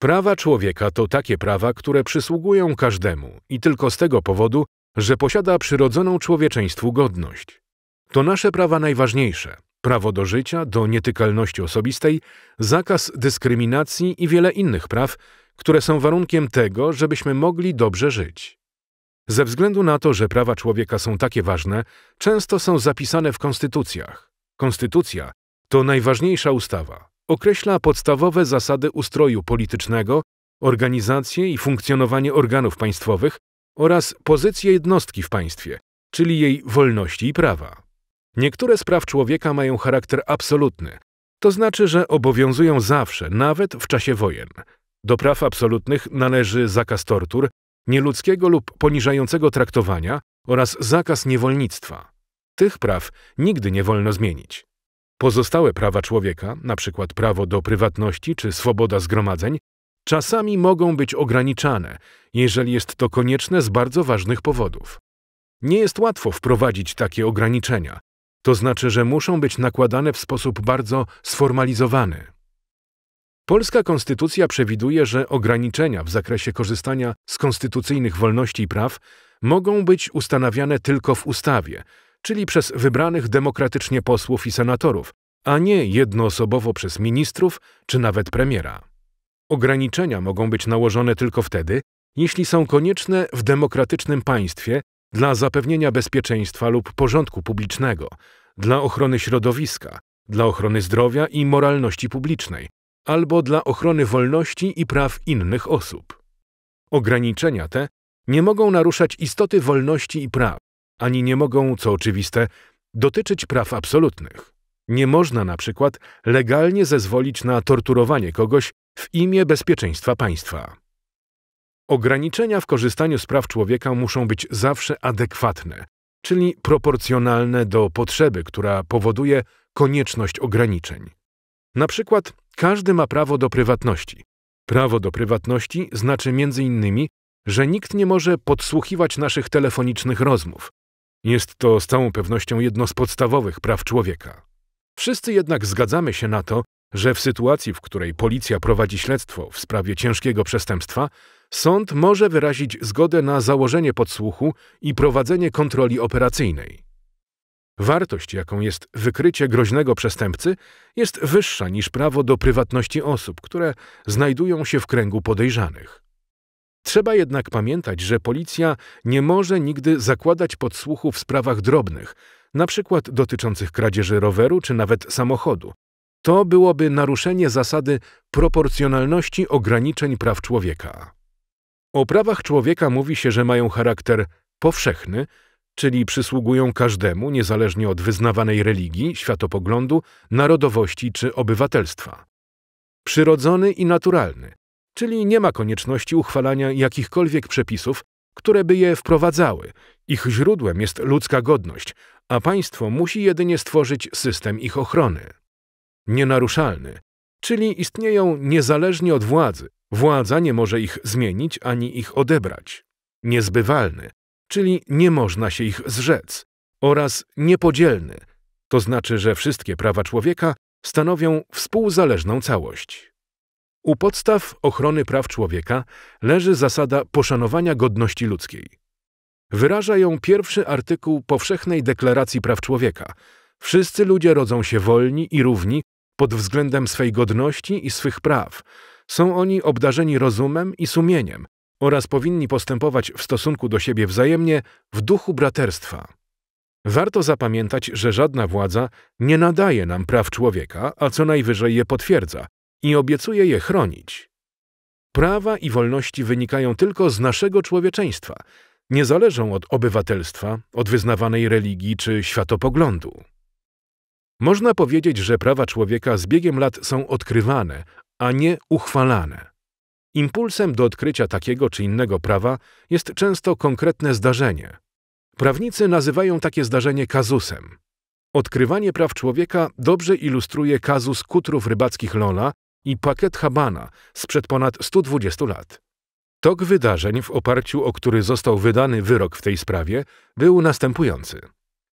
Prawa człowieka to takie prawa, które przysługują każdemu i tylko z tego powodu, że posiada przyrodzoną człowieczeństwu godność. To nasze prawa najważniejsze: prawo do życia, do nietykalności osobistej, zakaz dyskryminacji i wiele innych praw, które są warunkiem tego, żebyśmy mogli dobrze żyć. Ze względu na to, że prawa człowieka są takie ważne, często są zapisane w konstytucjach. Konstytucja to najważniejsza ustawa określa podstawowe zasady ustroju politycznego, organizację i funkcjonowanie organów państwowych oraz pozycję jednostki w państwie, czyli jej wolności i prawa. Niektóre z praw człowieka mają charakter absolutny, to znaczy, że obowiązują zawsze, nawet w czasie wojen. Do praw absolutnych należy zakaz tortur, nieludzkiego lub poniżającego traktowania oraz zakaz niewolnictwa. Tych praw nigdy nie wolno zmienić. Pozostałe prawa człowieka, np. prawo do prywatności czy swoboda zgromadzeń, czasami mogą być ograniczane, jeżeli jest to konieczne z bardzo ważnych powodów. Nie jest łatwo wprowadzić takie ograniczenia, to znaczy, że muszą być nakładane w sposób bardzo sformalizowany. Polska konstytucja przewiduje, że ograniczenia w zakresie korzystania z konstytucyjnych wolności i praw mogą być ustanawiane tylko w ustawie, czyli przez wybranych demokratycznie posłów i senatorów, a nie jednoosobowo przez ministrów czy nawet premiera. Ograniczenia mogą być nałożone tylko wtedy, jeśli są konieczne w demokratycznym państwie dla zapewnienia bezpieczeństwa lub porządku publicznego, dla ochrony środowiska, dla ochrony zdrowia i moralności publicznej, albo dla ochrony wolności i praw innych osób. Ograniczenia te nie mogą naruszać istoty wolności i praw, ani nie mogą, co oczywiste, dotyczyć praw absolutnych. Nie można na przykład legalnie zezwolić na torturowanie kogoś w imię bezpieczeństwa państwa. Ograniczenia w korzystaniu z praw człowieka muszą być zawsze adekwatne, czyli proporcjonalne do potrzeby, która powoduje konieczność ograniczeń. Na przykład każdy ma prawo do prywatności. Prawo do prywatności znaczy między innymi, że nikt nie może podsłuchiwać naszych telefonicznych rozmów, jest to z całą pewnością jedno z podstawowych praw człowieka. Wszyscy jednak zgadzamy się na to, że w sytuacji, w której policja prowadzi śledztwo w sprawie ciężkiego przestępstwa, sąd może wyrazić zgodę na założenie podsłuchu i prowadzenie kontroli operacyjnej. Wartość, jaką jest wykrycie groźnego przestępcy, jest wyższa niż prawo do prywatności osób, które znajdują się w kręgu podejrzanych. Trzeba jednak pamiętać, że policja nie może nigdy zakładać podsłuchu w sprawach drobnych, na przykład dotyczących kradzieży roweru czy nawet samochodu. To byłoby naruszenie zasady proporcjonalności ograniczeń praw człowieka. O prawach człowieka mówi się, że mają charakter powszechny, czyli przysługują każdemu, niezależnie od wyznawanej religii, światopoglądu, narodowości czy obywatelstwa. Przyrodzony i naturalny czyli nie ma konieczności uchwalania jakichkolwiek przepisów, które by je wprowadzały. Ich źródłem jest ludzka godność, a państwo musi jedynie stworzyć system ich ochrony. Nienaruszalny, czyli istnieją niezależnie od władzy. Władza nie może ich zmienić ani ich odebrać. Niezbywalny, czyli nie można się ich zrzec. Oraz niepodzielny, to znaczy, że wszystkie prawa człowieka stanowią współzależną całość. U podstaw ochrony praw człowieka leży zasada poszanowania godności ludzkiej. Wyraża ją pierwszy artykuł Powszechnej Deklaracji Praw Człowieka. Wszyscy ludzie rodzą się wolni i równi pod względem swej godności i swych praw. Są oni obdarzeni rozumem i sumieniem oraz powinni postępować w stosunku do siebie wzajemnie w duchu braterstwa. Warto zapamiętać, że żadna władza nie nadaje nam praw człowieka, a co najwyżej je potwierdza, i obiecuje je chronić. Prawa i wolności wynikają tylko z naszego człowieczeństwa, nie zależą od obywatelstwa, od wyznawanej religii czy światopoglądu. Można powiedzieć, że prawa człowieka z biegiem lat są odkrywane, a nie uchwalane. Impulsem do odkrycia takiego czy innego prawa jest często konkretne zdarzenie. Prawnicy nazywają takie zdarzenie kazusem. Odkrywanie praw człowieka dobrze ilustruje kazus kutrów rybackich Lola i pakiet Habana sprzed ponad 120 lat. Tok wydarzeń, w oparciu o który został wydany wyrok w tej sprawie, był następujący.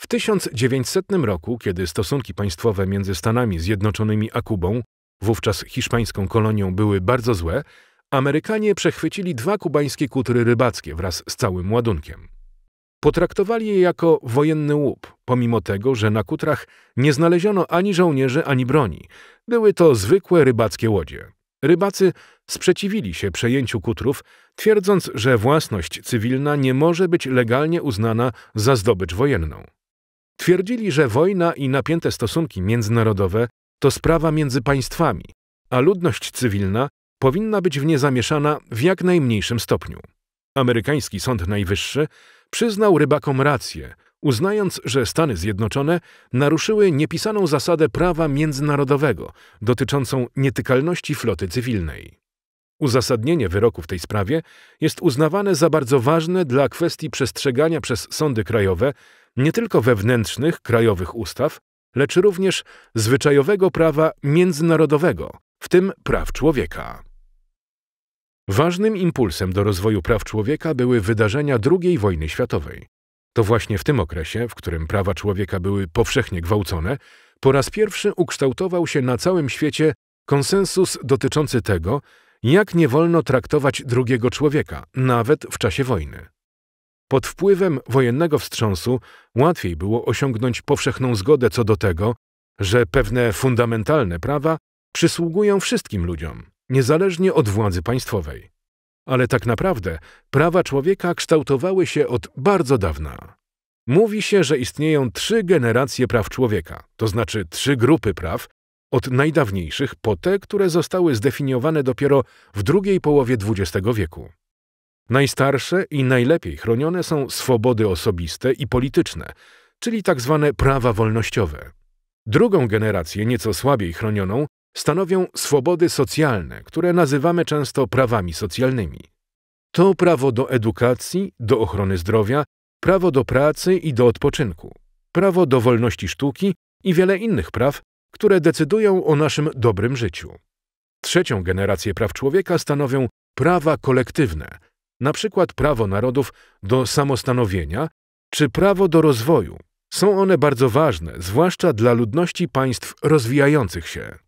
W 1900 roku, kiedy stosunki państwowe między Stanami Zjednoczonymi a Kubą, wówczas hiszpańską kolonią, były bardzo złe, Amerykanie przechwycili dwa kubańskie kutry rybackie wraz z całym ładunkiem. Potraktowali je jako wojenny łup, pomimo tego, że na kutrach nie znaleziono ani żołnierzy, ani broni. Były to zwykłe rybackie łodzie. Rybacy sprzeciwili się przejęciu kutrów, twierdząc, że własność cywilna nie może być legalnie uznana za zdobycz wojenną. Twierdzili, że wojna i napięte stosunki międzynarodowe to sprawa między państwami, a ludność cywilna powinna być w nie zamieszana w jak najmniejszym stopniu. Amerykański Sąd Najwyższy przyznał rybakom rację, uznając, że Stany Zjednoczone naruszyły niepisaną zasadę prawa międzynarodowego dotyczącą nietykalności floty cywilnej. Uzasadnienie wyroku w tej sprawie jest uznawane za bardzo ważne dla kwestii przestrzegania przez sądy krajowe nie tylko wewnętrznych krajowych ustaw, lecz również zwyczajowego prawa międzynarodowego, w tym praw człowieka. Ważnym impulsem do rozwoju praw człowieka były wydarzenia II wojny światowej. To właśnie w tym okresie, w którym prawa człowieka były powszechnie gwałcone, po raz pierwszy ukształtował się na całym świecie konsensus dotyczący tego, jak nie wolno traktować drugiego człowieka, nawet w czasie wojny. Pod wpływem wojennego wstrząsu łatwiej było osiągnąć powszechną zgodę co do tego, że pewne fundamentalne prawa przysługują wszystkim ludziom, niezależnie od władzy państwowej. Ale tak naprawdę prawa człowieka kształtowały się od bardzo dawna. Mówi się, że istnieją trzy generacje praw człowieka, to znaczy trzy grupy praw, od najdawniejszych po te, które zostały zdefiniowane dopiero w drugiej połowie XX wieku. Najstarsze i najlepiej chronione są swobody osobiste i polityczne, czyli tzw. Tak prawa wolnościowe. Drugą generację, nieco słabiej chronioną, stanowią swobody socjalne, które nazywamy często prawami socjalnymi. To prawo do edukacji, do ochrony zdrowia, prawo do pracy i do odpoczynku, prawo do wolności sztuki i wiele innych praw, które decydują o naszym dobrym życiu. Trzecią generację praw człowieka stanowią prawa kolektywne, na przykład prawo narodów do samostanowienia czy prawo do rozwoju. Są one bardzo ważne, zwłaszcza dla ludności państw rozwijających się.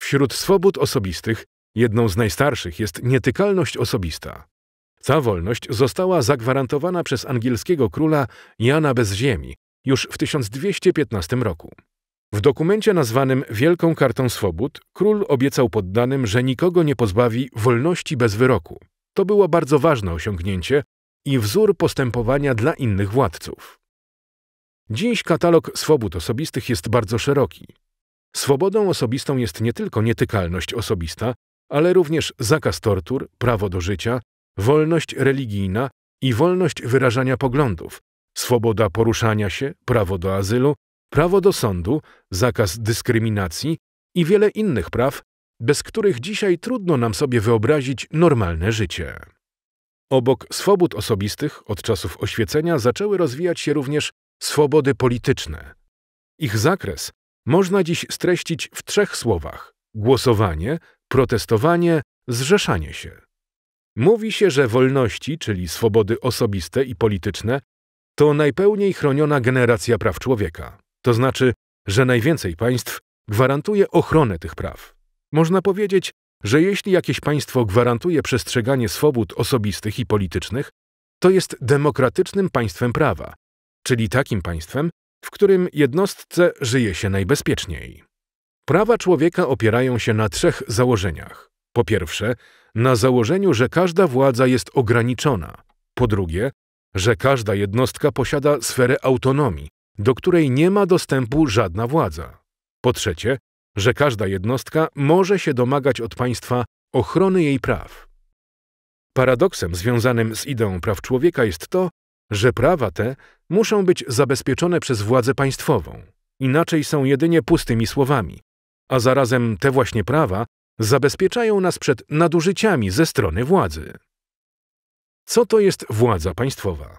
Wśród swobód osobistych jedną z najstarszych jest nietykalność osobista. Ta wolność została zagwarantowana przez angielskiego króla Jana bez ziemi już w 1215 roku. W dokumencie nazwanym Wielką Kartą Swobód król obiecał poddanym, że nikogo nie pozbawi wolności bez wyroku. To było bardzo ważne osiągnięcie i wzór postępowania dla innych władców. Dziś katalog swobód osobistych jest bardzo szeroki. Swobodą osobistą jest nie tylko nietykalność osobista, ale również zakaz tortur, prawo do życia, wolność religijna i wolność wyrażania poglądów, swoboda poruszania się, prawo do azylu, prawo do sądu, zakaz dyskryminacji i wiele innych praw, bez których dzisiaj trudno nam sobie wyobrazić normalne życie. Obok swobód osobistych od czasów oświecenia zaczęły rozwijać się również swobody polityczne. Ich zakres można dziś streścić w trzech słowach: głosowanie, protestowanie, zrzeszanie się. Mówi się, że wolności, czyli swobody osobiste i polityczne, to najpełniej chroniona generacja praw człowieka. To znaczy, że najwięcej państw gwarantuje ochronę tych praw. Można powiedzieć, że jeśli jakieś państwo gwarantuje przestrzeganie swobód osobistych i politycznych, to jest demokratycznym państwem prawa, czyli takim państwem, w którym jednostce żyje się najbezpieczniej. Prawa człowieka opierają się na trzech założeniach. Po pierwsze, na założeniu, że każda władza jest ograniczona. Po drugie, że każda jednostka posiada sferę autonomii, do której nie ma dostępu żadna władza. Po trzecie, że każda jednostka może się domagać od państwa ochrony jej praw. Paradoksem związanym z ideą praw człowieka jest to, że prawa te muszą być zabezpieczone przez władzę państwową, inaczej są jedynie pustymi słowami, a zarazem te właśnie prawa zabezpieczają nas przed nadużyciami ze strony władzy. Co to jest władza państwowa?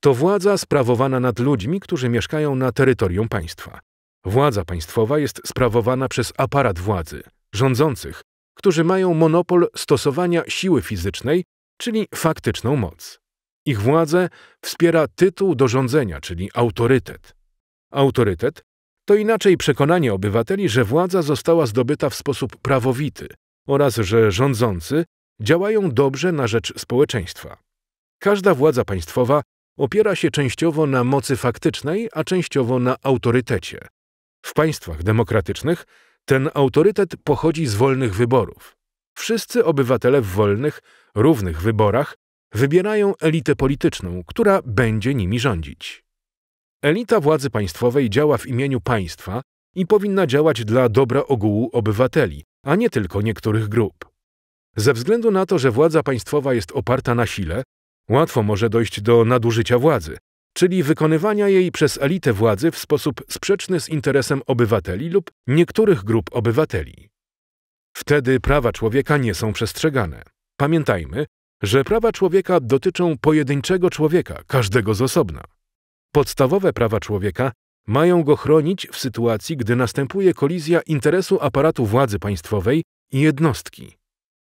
To władza sprawowana nad ludźmi, którzy mieszkają na terytorium państwa. Władza państwowa jest sprawowana przez aparat władzy, rządzących, którzy mają monopol stosowania siły fizycznej, czyli faktyczną moc. Ich władzę wspiera tytuł do rządzenia, czyli autorytet. Autorytet to inaczej przekonanie obywateli, że władza została zdobyta w sposób prawowity oraz że rządzący działają dobrze na rzecz społeczeństwa. Każda władza państwowa opiera się częściowo na mocy faktycznej, a częściowo na autorytecie. W państwach demokratycznych ten autorytet pochodzi z wolnych wyborów. Wszyscy obywatele w wolnych, równych wyborach wybierają elitę polityczną, która będzie nimi rządzić. Elita władzy państwowej działa w imieniu państwa i powinna działać dla dobra ogółu obywateli, a nie tylko niektórych grup. Ze względu na to, że władza państwowa jest oparta na sile, łatwo może dojść do nadużycia władzy, czyli wykonywania jej przez elitę władzy w sposób sprzeczny z interesem obywateli lub niektórych grup obywateli. Wtedy prawa człowieka nie są przestrzegane. Pamiętajmy, że prawa człowieka dotyczą pojedynczego człowieka, każdego z osobna. Podstawowe prawa człowieka mają go chronić w sytuacji, gdy następuje kolizja interesu aparatu władzy państwowej i jednostki.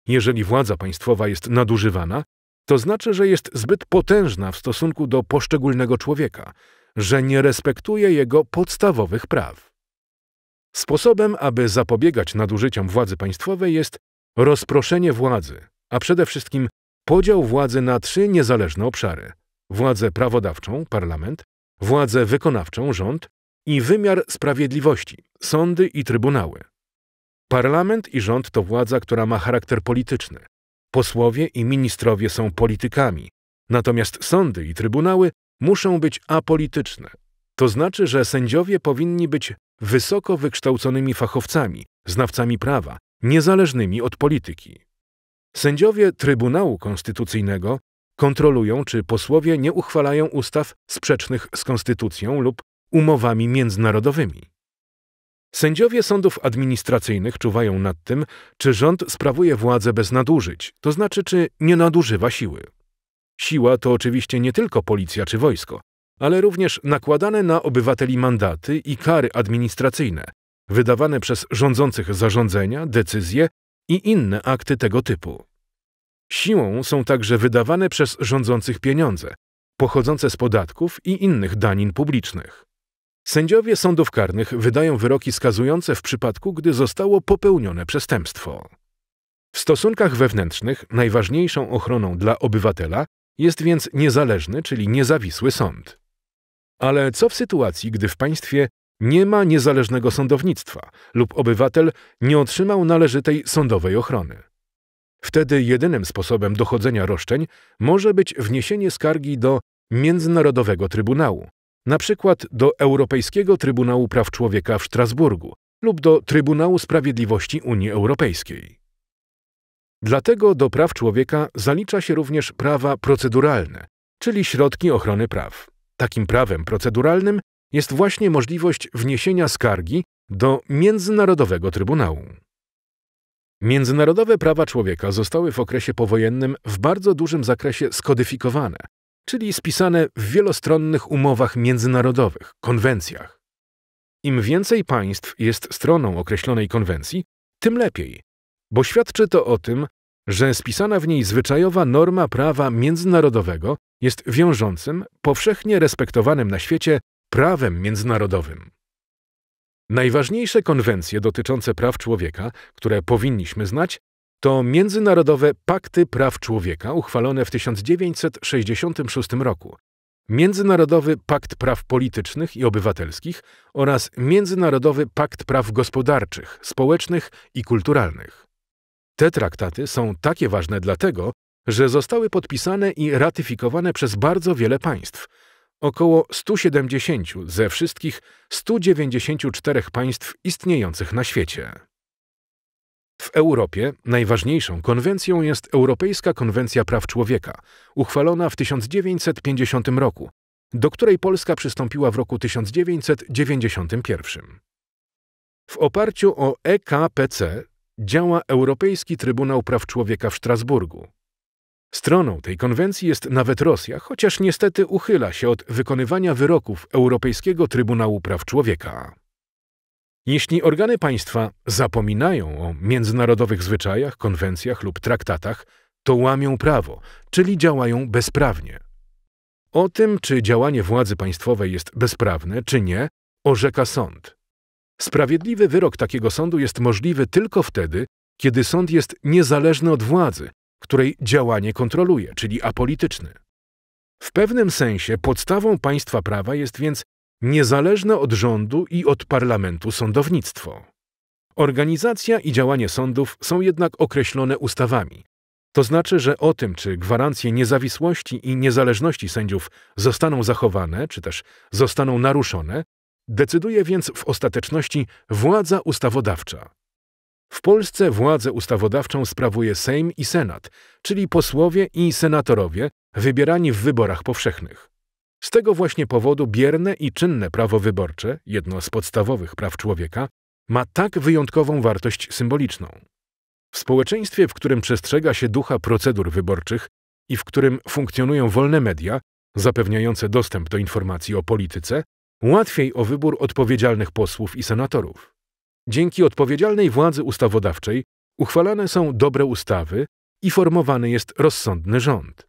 Jeżeli władza państwowa jest nadużywana, to znaczy, że jest zbyt potężna w stosunku do poszczególnego człowieka, że nie respektuje jego podstawowych praw. Sposobem, aby zapobiegać nadużyciom władzy państwowej jest rozproszenie władzy, a przede wszystkim Podział władzy na trzy niezależne obszary: władzę prawodawczą parlament, władzę wykonawczą rząd i wymiar sprawiedliwości sądy i trybunały. Parlament i rząd to władza, która ma charakter polityczny. Posłowie i ministrowie są politykami, natomiast sądy i trybunały muszą być apolityczne. To znaczy, że sędziowie powinni być wysoko wykształconymi fachowcami, znawcami prawa, niezależnymi od polityki. Sędziowie Trybunału Konstytucyjnego kontrolują, czy posłowie nie uchwalają ustaw sprzecznych z konstytucją lub umowami międzynarodowymi. Sędziowie sądów administracyjnych czuwają nad tym, czy rząd sprawuje władzę bez nadużyć, to znaczy, czy nie nadużywa siły. Siła to oczywiście nie tylko policja czy wojsko, ale również nakładane na obywateli mandaty i kary administracyjne, wydawane przez rządzących zarządzenia, decyzje i inne akty tego typu. Siłą są także wydawane przez rządzących pieniądze, pochodzące z podatków i innych danin publicznych. Sędziowie sądów karnych wydają wyroki skazujące w przypadku, gdy zostało popełnione przestępstwo. W stosunkach wewnętrznych najważniejszą ochroną dla obywatela jest więc niezależny, czyli niezawisły sąd. Ale co w sytuacji, gdy w państwie nie ma niezależnego sądownictwa lub obywatel nie otrzymał należytej sądowej ochrony. Wtedy jedynym sposobem dochodzenia roszczeń może być wniesienie skargi do Międzynarodowego Trybunału, na przykład do Europejskiego Trybunału Praw Człowieka w Strasburgu lub do Trybunału Sprawiedliwości Unii Europejskiej. Dlatego do praw człowieka zalicza się również prawa proceduralne, czyli środki ochrony praw. Takim prawem proceduralnym jest właśnie możliwość wniesienia skargi do Międzynarodowego Trybunału. Międzynarodowe prawa człowieka zostały w okresie powojennym w bardzo dużym zakresie skodyfikowane, czyli spisane w wielostronnych umowach międzynarodowych, konwencjach. Im więcej państw jest stroną określonej konwencji, tym lepiej, bo świadczy to o tym, że spisana w niej zwyczajowa norma prawa międzynarodowego jest wiążącym, powszechnie respektowanym na świecie prawem międzynarodowym. Najważniejsze konwencje dotyczące praw człowieka, które powinniśmy znać, to Międzynarodowe Pakty Praw Człowieka uchwalone w 1966 roku, Międzynarodowy Pakt Praw Politycznych i Obywatelskich oraz Międzynarodowy Pakt Praw Gospodarczych, Społecznych i Kulturalnych. Te traktaty są takie ważne dlatego, że zostały podpisane i ratyfikowane przez bardzo wiele państw – około 170 ze wszystkich 194 państw istniejących na świecie. W Europie najważniejszą konwencją jest Europejska Konwencja Praw Człowieka, uchwalona w 1950 roku, do której Polska przystąpiła w roku 1991. W oparciu o EKPC działa Europejski Trybunał Praw Człowieka w Strasburgu, Stroną tej konwencji jest nawet Rosja, chociaż niestety uchyla się od wykonywania wyroków Europejskiego Trybunału Praw Człowieka. Jeśli organy państwa zapominają o międzynarodowych zwyczajach, konwencjach lub traktatach, to łamią prawo, czyli działają bezprawnie. O tym, czy działanie władzy państwowej jest bezprawne, czy nie, orzeka sąd. Sprawiedliwy wyrok takiego sądu jest możliwy tylko wtedy, kiedy sąd jest niezależny od władzy, której działanie kontroluje, czyli apolityczny. W pewnym sensie podstawą państwa prawa jest więc niezależne od rządu i od parlamentu sądownictwo. Organizacja i działanie sądów są jednak określone ustawami. To znaczy, że o tym, czy gwarancje niezawisłości i niezależności sędziów zostaną zachowane, czy też zostaną naruszone, decyduje więc w ostateczności władza ustawodawcza. W Polsce władzę ustawodawczą sprawuje Sejm i Senat, czyli posłowie i senatorowie wybierani w wyborach powszechnych. Z tego właśnie powodu bierne i czynne prawo wyborcze, jedno z podstawowych praw człowieka, ma tak wyjątkową wartość symboliczną. W społeczeństwie, w którym przestrzega się ducha procedur wyborczych i w którym funkcjonują wolne media, zapewniające dostęp do informacji o polityce, łatwiej o wybór odpowiedzialnych posłów i senatorów. Dzięki odpowiedzialnej władzy ustawodawczej uchwalane są dobre ustawy i formowany jest rozsądny rząd.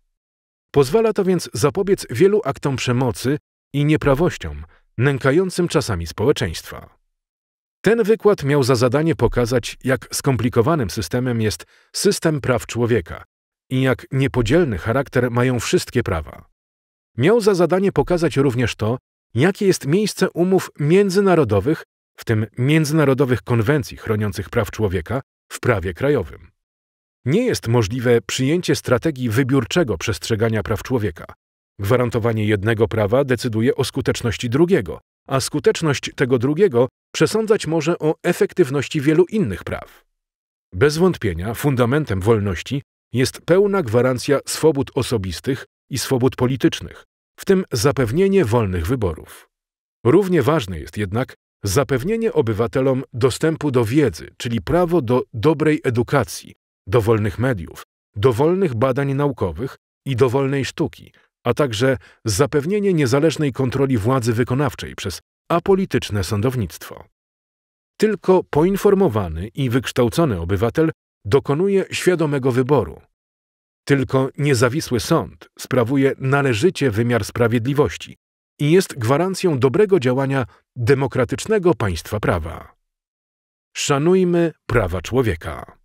Pozwala to więc zapobiec wielu aktom przemocy i nieprawościom, nękającym czasami społeczeństwa. Ten wykład miał za zadanie pokazać, jak skomplikowanym systemem jest system praw człowieka i jak niepodzielny charakter mają wszystkie prawa. Miał za zadanie pokazać również to, jakie jest miejsce umów międzynarodowych w tym międzynarodowych konwencji chroniących praw człowieka, w prawie krajowym. Nie jest możliwe przyjęcie strategii wybiórczego przestrzegania praw człowieka. Gwarantowanie jednego prawa decyduje o skuteczności drugiego, a skuteczność tego drugiego przesądzać może o efektywności wielu innych praw. Bez wątpienia fundamentem wolności jest pełna gwarancja swobód osobistych i swobód politycznych, w tym zapewnienie wolnych wyborów. Równie ważne jest jednak Zapewnienie obywatelom dostępu do wiedzy, czyli prawo do dobrej edukacji, do wolnych mediów, do wolnych badań naukowych i do wolnej sztuki, a także zapewnienie niezależnej kontroli władzy wykonawczej przez apolityczne sądownictwo. Tylko poinformowany i wykształcony obywatel dokonuje świadomego wyboru. Tylko niezawisły sąd sprawuje należycie wymiar sprawiedliwości, i jest gwarancją dobrego działania demokratycznego państwa prawa. Szanujmy prawa człowieka.